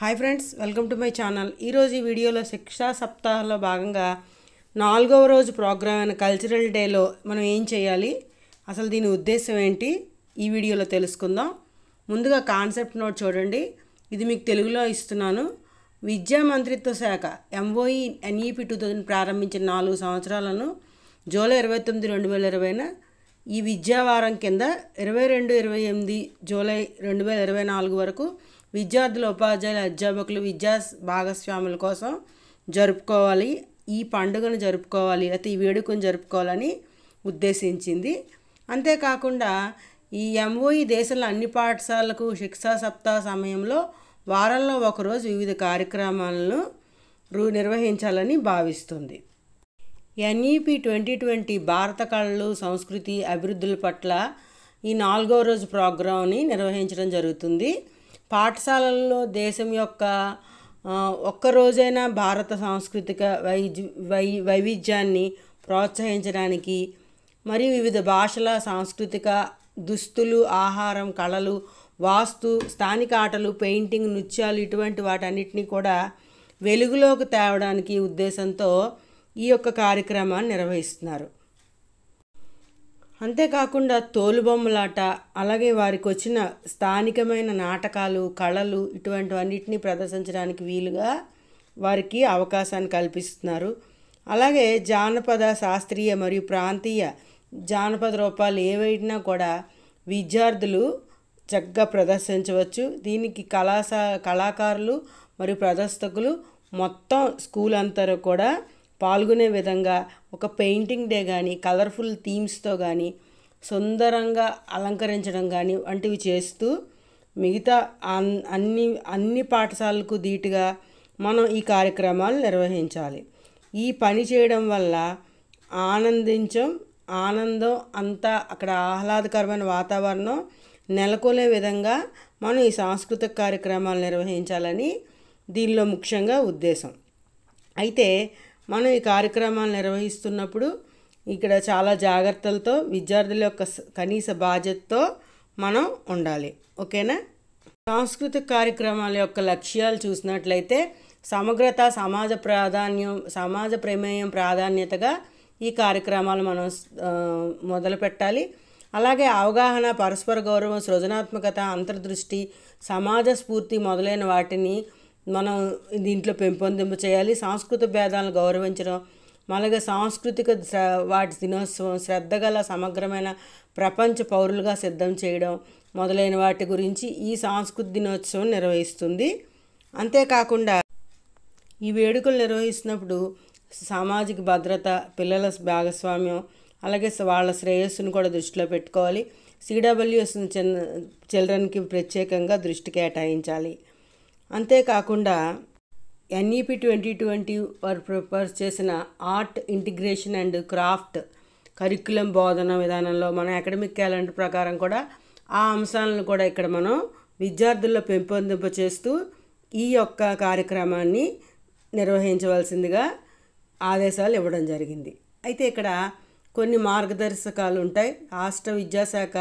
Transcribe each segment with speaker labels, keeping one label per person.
Speaker 1: hi friends welcome to my channel ఈరోజు ఈ వీడియోలో శిక్షా సప్తాహంలో భాగంగా నాలుగవ రోజు ప్రోగ్రామ్ అయిన కల్చరల్ డేలో మనం ఏం చేయాలి అసలు దీని ఉద్దేశం ఏంటి ఈ వీడియోలో తెలుసుకుందాం ముందుగా కాన్సెప్ట్ నోట్ చూడండి ఇది మీకు తెలుగులో ఇస్తున్నాను విద్యా మంత్రిత్వ శాఖ MOE NEP e, e two thousand ప్రారంభించిన నాలుగు సంవత్సరాలను జూలై ఇరవై తొమ్మిది రెండు వేల ఇరవైన ఈ విద్యావారం కింద ఇరవై రెండు ఇరవై ఎనిమిది జూలై రెండు వేల ఇరవై నాలుగు వరకు విద్యార్థులు ఉపాధ్యాయులు అధ్యాపకులు విద్యా భాగస్వాముల కోసం జరుపుకోవాలి ఈ పండుగను జరుపుకోవాలి లేకపోతే ఈ వేడుకను జరుపుకోవాలని ఉద్దేశించింది అంతేకాకుండా ఈ ఎంఓఈ e దేశంలో అన్ని పాఠశాలలకు శిక్షా సప్తాహ సమయంలో వారంలో ఒకరోజు వివిధ కార్యక్రమాలను రూ నిర్వహించాలని భావిస్తుంది ఎన్ఈపి e ట్వంటీ ట్వంటీ భారత కళలు సంస్కృతి అభివృద్ధుల పట్ల ఈ నాలుగో రోజు ప్రోగ్రాంని నిర్వహించడం జరుగుతుంది పాఠశాలల్లో దేశం యొక్క ఒక్కరోజైనా భారత సాంస్కృతిక వైద్య వై వైవిధ్యాన్ని ప్రోత్సహించడానికి మరియు వివిధ భాషల సాంస్కృతిక దుస్తులు ఆహారం కళలు వాస్తు స్థానిక ఆటలు పెయింటింగ్ నృత్యాలు ఇటువంటి వాటన్నిటినీ కూడా వెలుగులోకి తేవడానికి ఉద్దేశంతో ఈ యొక్క కార్యక్రమాన్ని నిర్వహిస్తున్నారు అంతేకాకుండా తోలుబొమ్మలాట అలాగే వారికి వచ్చిన స్థానికమైన నాటకాలు కళలు ఇటువంటివన్నిటినీ ప్రదర్శించడానికి వీలుగా వారికి అవకాశాన్ని కల్పిస్తున్నారు అలాగే జానపద శాస్త్రీయ మరియు ప్రాంతీయ జానపద రూపాలు ఏవైనా కూడా విద్యార్థులు చక్కగా ప్రదర్శించవచ్చు దీనికి కళాశా కళాకారులు మరియు ప్రదర్శకులు మొత్తం స్కూల్ అంతా కూడా పాల్గొనే విధంగా ఒక పెయింటింగ్ డే కానీ కలర్ఫుల్ థీమ్స్తో కానీ సుందరంగా అలంకరించడం కానీ వంటివి చేస్తూ మిగతా అన్ని అన్ని పాఠశాలకు ధీటుగా మనం ఈ కార్యక్రమాలు నిర్వహించాలి ఈ పని చేయడం వల్ల ఆనందించం ఆనందం అంతా అక్కడ ఆహ్లాదకరమైన వాతావరణం నెలకొనే విధంగా మనం ఈ సాంస్కృతిక కార్యక్రమాలు నిర్వహించాలని దీనిలో ముఖ్యంగా ఉద్దేశం అయితే మనం ఈ కార్యక్రమాలు నిర్వహిస్తున్నప్పుడు ఇక్కడ చాలా జాగ్రత్తలతో విద్యార్థుల యొక్క కనీస బాధ్యతతో మనం ఉండాలి ఓకేనా సాంస్కృతిక కార్యక్రమాల యొక్క లక్ష్యాలు చూసినట్లయితే సమగ్రత సమాజ ప్రాధాన్యం సమాజ ప్రమేయం ప్రాధాన్యతగా ఈ కార్యక్రమాలు మనం మొదలు పెట్టాలి అలాగే అవగాహన పరస్పర గౌరవం సృజనాత్మకత అంతర్దృష్టి సమాజ స్ఫూర్తి మొదలైన వాటిని మనం దీంట్లో పెంపొందింపు చేయాలి సాంస్కృత భేదాలను గౌరవించడం అలాగే సాంస్కృతిక వాటి దినోత్సవం శ్రద్ధ సమగ్రమైన ప్రపంచ పౌరులుగా సిద్ధం చేయడం మొదలైన వాటి గురించి ఈ సాంస్కృతి దినోత్సవం నిర్వహిస్తుంది అంతేకాకుండా ఈ వేడుకలు నిర్వహిస్తున్నప్పుడు సామాజిక భద్రత పిల్లల భాగస్వామ్యం అలాగే వాళ్ళ శ్రేయస్సును కూడా దృష్టిలో పెట్టుకోవాలి సిడబ్ల్యూఎస్ చిల్డ్రన్కి ప్రత్యేకంగా దృష్టి కేటాయించాలి అంతేకాకుండా ఎన్ఈపి ట్వంటీ ట్వంటీ వారు ప్రిపేర్ చేసిన art integration and craft curriculum బోధన విధానంలో మన అకాడమిక్ క్యాలెండర్ ప్రకారం కూడా ఆ అంశాలను కూడా ఇక్కడ మనం విద్యార్థుల్లో పెంపొందింప చేస్తూ ఈ యొక్క కార్యక్రమాన్ని నిర్వహించవలసిందిగా ఆదేశాలు ఇవ్వడం జరిగింది అయితే ఇక్కడ కొన్ని మార్గదర్శకాలు ఉంటాయి రాష్ట్ర విద్యాశాఖ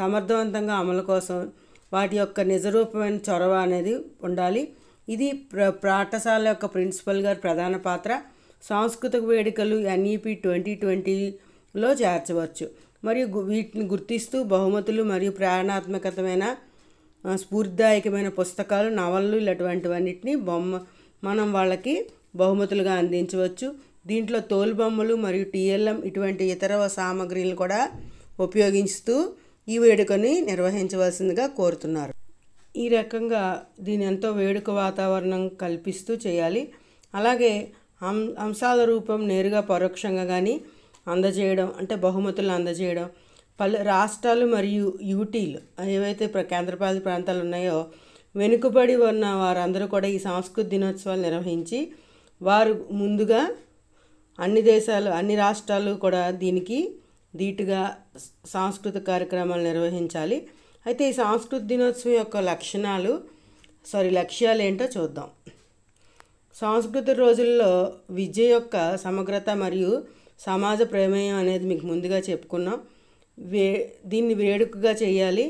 Speaker 1: సమర్థవంతంగా అమలు కోసం వాటి యొక్క నిజరూపమైన చొరవ అనేది ఉండాలి ఇది ప్ర పాఠశాల యొక్క ప్రిన్సిపల్ గారి ప్రధాన పాత్ర సాంస్కృతిక వేడుకలు ఎన్ఈపి ట్వంటీ ట్వంటీలో చేర్చవచ్చు మరియు వీటిని గుర్తిస్తూ బహుమతులు మరియు ప్రేరణాత్మకతమైన స్ఫూర్తిదాయకమైన పుస్తకాలు నవళ్ళు ఇలాంటివన్నిటిని బొమ్మ మనం వాళ్ళకి బహుమతులుగా అందించవచ్చు దీంట్లో తోలుబొమ్మలు మరియు టీఎల్ఎం ఇటువంటి ఇతర సామాగ్రిలు కూడా ఉపయోగిస్తూ ఈ వేడుకని నిర్వహించవలసిందిగా కోరుతున్నారు ఈ రకంగా దీని ఎంతో వేడుక వాతావరణం కల్పిస్తూ చేయాలి అలాగే అం అంశాల రూపం నేరుగా పరోక్షంగా కానీ అందజేయడం అంటే బహుమతులు అందజేయడం పలు రాష్ట్రాలు మరియు యూటీలు ఏవైతే కేంద్రపాలిత ప్రాంతాలు ఉన్నాయో వెనుకబడి ఉన్న వారందరూ కూడా ఈ సాంస్కృతిక దినోత్సవాలు నిర్వహించి వారు ముందుగా అన్ని దేశాలు అన్ని రాష్ట్రాలు కూడా దీనికి ధీటుగా సాంస్కృతిక కార్యక్రమాలు నిర్వహించాలి అయితే ఈ సాంస్కృతిక దినోత్సవం యొక్క లక్షణాలు సారీ లక్ష్యాలు ఏంటో చూద్దాం సాంస్కృతిక రోజుల్లో విద్య యొక్క సమగ్రత మరియు సమాజ ప్రమేయం అనేది మీకు ముందుగా చెప్పుకున్నాం వే దీన్ని వేడుకగా చేయాలి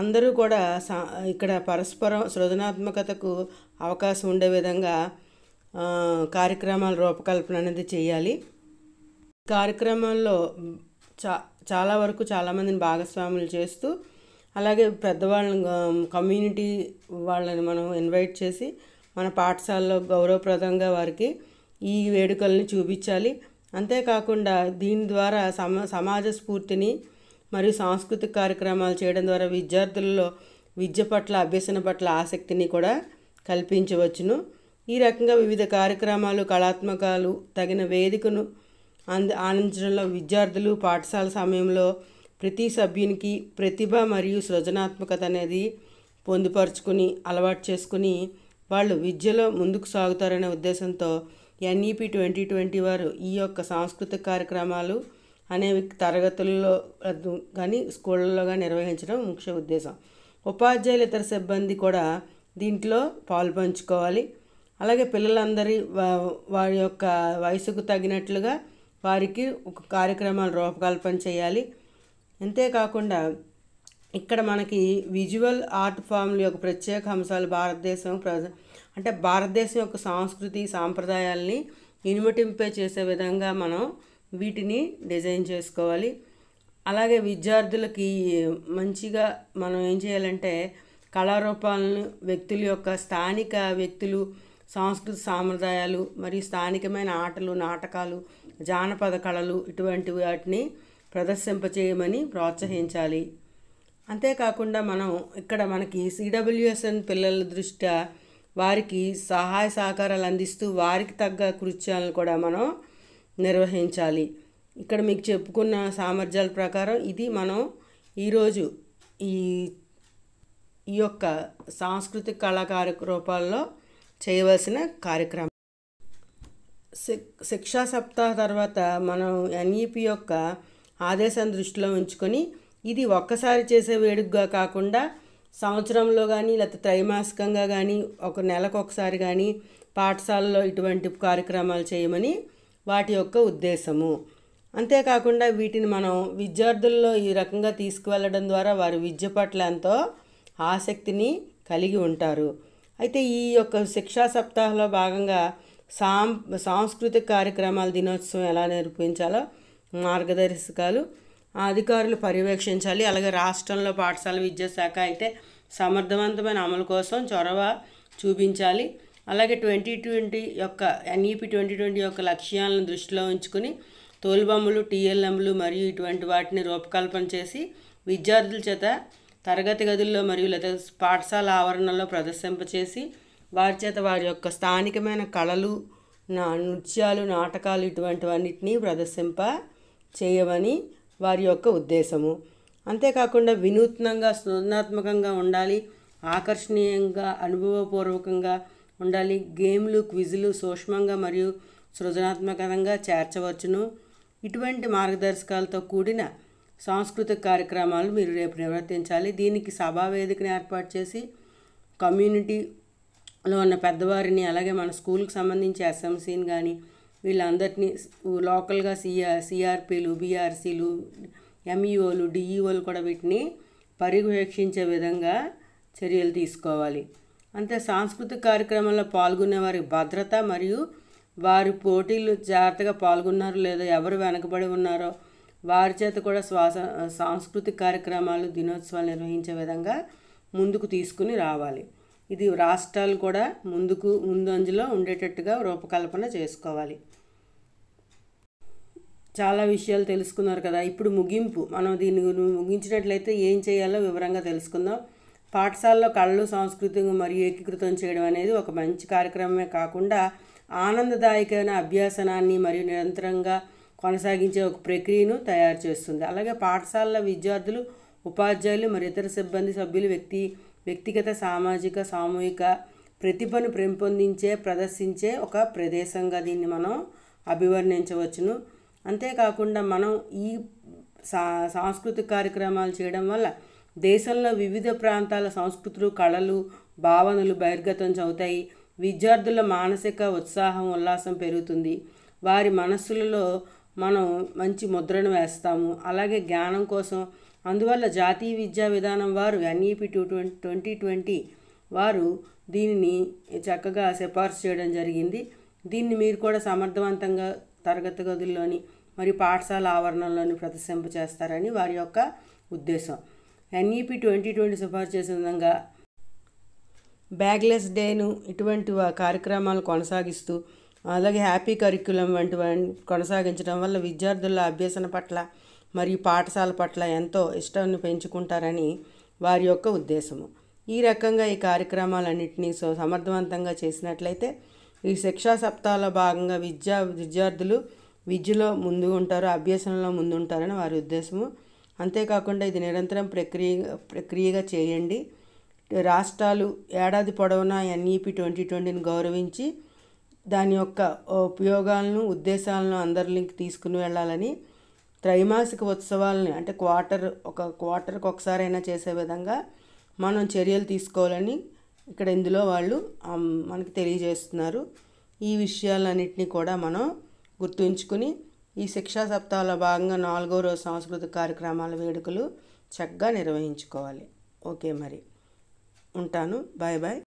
Speaker 1: అందరూ కూడా సా ఇక్కడ పరస్పరం సృజనాత్మకతకు అవకాశం ఉండే విధంగా కార్యక్రమాల రూపకల్పన అనేది చేయాలి కార్యక్రమంలో చా చాలా వరకు చాలామందిని భాగస్వాములు చేస్తూ అలాగే పెద్దవాళ్ళని కమ్యూనిటీ వాళ్ళని మనం ఇన్వైట్ చేసి మన పాఠశాలలో గౌరవప్రదంగా వారికి ఈ వేడుకల్ని చూపించాలి అంతేకాకుండా దీని ద్వారా సమ సమాజ స్ఫూర్తిని మరియు సాంస్కృతిక కార్యక్రమాలు చేయడం ద్వారా విద్యార్థులలో విద్య పట్ల అభ్యసన పట్ల ఆసక్తిని కూడా కల్పించవచ్చును ఈ రకంగా వివిధ కార్యక్రమాలు కళాత్మకాలు తగిన వేదికను అంద ఆనందించడంలో విద్యార్థులు పాఠశాల సమయంలో ప్రతి సభ్యునికి ప్రతిభ మరియు సృజనాత్మకత అనేది పొందుపరుచుకుని అలవాటు చేసుకుని వాళ్ళు విద్యలో ముందుకు సాగుతారనే ఉద్దేశంతో ఎన్ఈపి ట్వంటీ ట్వంటీ వారు ఈ యొక్క సాంస్కృతిక కార్యక్రమాలు అనేవి తరగతుల్లో కానీ స్కూళ్ళలో కానీ నిర్వహించడం ముఖ్య ఉద్దేశం ఉపాధ్యాయులు ఇతర సిబ్బంది కూడా దీంట్లో పాలు పంచుకోవాలి అలాగే పిల్లలందరి వారి యొక్క వయసుకు తగినట్లుగా వారికి ఒక కార్యక్రమాలు రూపకల్పన చేయాలి అంతేకాకుండా ఇక్కడ మనకి విజువల్ ఆర్ట్ ఫామ్లు యొక్క ప్రత్యేక అంశాలు భారతదేశం ప్రజ అంటే భారతదేశం యొక్క సాంస్కృతి సాంప్రదాయాల్ని ఇనుమటింపే చేసే విధంగా మనం వీటిని డిజైన్ చేసుకోవాలి అలాగే విద్యార్థులకి మంచిగా మనం ఏం చేయాలంటే కళారూపాలను వ్యక్తుల యొక్క స్థానిక వ్యక్తులు సాంస్కృతిక సాంప్రదాయాలు మరియు స్థానికమైన ఆటలు నాటకాలు జానపద కళలు ఇటువంటి వాటిని ప్రదర్శింపచేయమని ప్రోత్సహించాలి అంతేకాకుండా మనం ఇక్కడ మనకి సిడబ్ల్యూఎస్ఎన్ పిల్లల దృష్ట్యా వారికి సహాయ సహకారాలు అందిస్తూ వారికి తగ్గ కృత్యాలను కూడా మనం నిర్వహించాలి ఇక్కడ మీకు చెప్పుకున్న సామర్థ్యాల ప్రకారం ఇది మనం ఈరోజు ఈ ఈ యొక్క సాంస్కృతిక కళా రూపాల్లో చేయవలసిన కార్యక్రమం శిక్షా సప్తాహ తర్వాత మనం ఎన్ఈపి యొక్క ఆదేశాన్ని దృష్టిలో ఉంచుకొని ఇది ఒక్కసారి చేసే వేడుకగా కాకుండా సంవత్సరంలో కానీ లేకపోతే త్రైమాసికంగా కానీ ఒక నెలకు ఒకసారి కానీ పాఠశాలలో ఇటువంటి కార్యక్రమాలు చేయమని వాటి యొక్క ఉద్దేశము అంతేకాకుండా వీటిని మనం విద్యార్థుల్లో ఈ రకంగా తీసుకువెళ్ళడం ద్వారా వారి విద్య పట్ల ఎంతో ఆసక్తిని కలిగి ఉంటారు అయితే ఈ యొక్క శిక్షా సప్తాహంలో భాగంగా సాం సాంస్కృతిక కార్యక్రమాల దినోత్సవం ఎలా నిర్వహించాలో మార్గదర్శకాలు అధికారులు పర్యవేక్షించాలి అలాగే రాష్ట్రంలో పాఠశాల విద్యాశాఖ అయితే సమర్థవంతమైన అమలు కోసం చొరవ చూపించాలి అలాగే ట్వంటీ ట్వంటీ యొక్క ఎన్ఈపి ట్వంటీ ట్వంటీ యొక్క లక్ష్యాలను దృష్టిలో ఉంచుకుని తోలుబొమ్మలు టీఎల్ఎంలు మరియు ఇటువంటి వాటిని రూపకల్పన చేసి విద్యార్థుల చేత తరగతి గదుల్లో మరియు లేదా పాఠశాల ఆవరణలో ప్రదర్శింపచేసి వారి చేత వారి యొక్క స్థానికమైన కళలు నా నృత్యాలు నాటకాలు ఇటువంటివన్నిటినీ ప్రదర్శింప చేయమని వారి యొక్క ఉద్దేశము అంతేకాకుండా వినూత్నంగా సృజనాత్మకంగా ఉండాలి ఆకర్షణీయంగా అనుభవపూర్వకంగా ఉండాలి గేమ్లు క్విజులు సూక్ష్మంగా మరియు సృజనాత్మకంగా చేర్చవచ్చును ఇటువంటి మార్గదర్శకాలతో కూడిన సాంస్కృతిక కార్యక్రమాలు మీరు రేపు నిర్వర్తించాలి దీనికి సభా వేదికను ఏర్పాటు చేసి కమ్యూనిటీలో ఉన్న పెద్దవారిని అలాగే మన స్కూల్కి సంబంధించి ఎస్ఎంసీని కానీ వీళ్ళందరినీ లోకల్గా సిఆర్ సిఆర్పీలు బీఆర్సీలు ఎంఈఓలు డిఈఓలు కూడా వీటిని పర్యవేక్షించే విధంగా చర్యలు తీసుకోవాలి అంతే సాంస్కృతిక కార్యక్రమంలో పాల్గొనే వారి భద్రత మరియు వారి పోటీలు జాగ్రత్తగా పాల్గొన్నారో లేదో ఎవరు వెనకబడి ఉన్నారో వారి చేత కూడా శ్వాస సాంస్కృతిక కార్యక్రమాలు దినోత్సవాలు నిర్వహించే విధంగా ముందుకు తీసుకుని రావాలి ఇది రాష్ట్రాలు కూడా ముందుకు ముందంజలో ఉండేటట్టుగా రూపకల్పన చేసుకోవాలి చాలా విషయాలు తెలుసుకున్నారు కదా ఇప్పుడు ముగింపు మనం దీన్ని ముగించినట్లయితే ఏం చేయాలో వివరంగా తెలుసుకుందాం పాఠశాలలో కళలు సంస్కృతి మరియు ఏకీకృతం చేయడం అనేది ఒక మంచి కార్యక్రమమే కాకుండా ఆనందదాయకమైన అభ్యాసనాన్ని మరియు నిరంతరంగా కొనసాగించే ఒక ప్రక్రియను తయారు చేస్తుంది అలాగే పాఠశాలల విద్యార్థులు ఉపాధ్యాయులు మరియు ఇతర సిబ్బంది సభ్యులు వ్యక్తి వ్యక్తిగత సామాజిక సామూహిక ప్రతిభను పెంపొందించే ప్రదర్శించే ఒక ప్రదేశంగా దీన్ని మనం అభివర్ణించవచ్చును అంతేకాకుండా మనం ఈ సా సాంస్కృతిక కార్యక్రమాలు చేయడం వల్ల దేశంలో వివిధ ప్రాంతాల సంస్కృతులు కళలు భావనలు బహిర్గతం చదువుతాయి విద్యార్థుల మానసిక ఉత్సాహం ఉల్లాసం పెరుగుతుంది వారి మనస్సులలో మనం మంచి ముద్రను వేస్తాము అలాగే జ్ఞానం కోసం అందువల్ల జాతీయ విద్యా విధానం వారు ఎన్ఈపి టూ ట్వంటీ ట్వంటీ వారు దీనిని చక్కగా సిఫార్సు చేయడం జరిగింది దీన్ని మీరు కూడా సమర్థవంతంగా తరగతి గదుల్లోని మరి పాఠశాల ఆవరణలోని ప్రదర్శింప చేస్తారని వారి యొక్క ఉద్దేశం ఎన్ఈపి ట్వంటీ ట్వంటీ సిఫార్సు చేసిన విధంగా బ్యాగ్లెస్ డేను ఇటువంటి కార్యక్రమాలు కొనసాగిస్తూ అలాగే హ్యాపీ కరిక్యులం వంటి కొనసాగించడం వల్ల విద్యార్థుల అభ్యసన పట్ల మరియు పాఠశాల పట్ల ఎంతో ఇష్టాన్ని పెంచుకుంటారని వారి యొక్క ఉద్దేశము ఈ రకంగా ఈ కార్యక్రమాలన్నింటినీ సో సమర్థవంతంగా చేసినట్లయితే ఈ శిక్షా సప్తాహాల భాగంగా విద్యా విద్యార్థులు విద్యలో ముందు ఉంటారు అభ్యసనలో ముందు ఉంటారని వారి ఉద్దేశము అంతేకాకుండా ఇది నిరంతరం ప్రక్రియ ప్రక్రియగా చేయండి రాష్ట్రాలు ఏడాది పొడవునా ఎన్ఈపి ట్వంటీ ట్వంటీని గౌరవించి దాని యొక్క ఉపయోగాలను ఉద్దేశాలను అందరిలోకి తీసుకుని వెళ్ళాలని త్రైమాసిక ఉత్సవాలని అంటే క్వార్టర్ ఒక క్వార్టర్కి ఒకసారైనా చేసే విధంగా మనం చర్యలు తీసుకోవాలని ఇక్కడ ఇందులో వాళ్ళు మనకి తెలియజేస్తున్నారు ఈ విషయాలన్నింటినీ కూడా మనం గుర్తుంచుకుని ఈ శిక్షా సప్తాహంలో భాగంగా నాలుగో రోజు సాంస్కృతిక కార్యక్రమాల వేడుకలు చక్కగా నిర్వహించుకోవాలి ఓకే మరి ఉంటాను బాయ్ బాయ్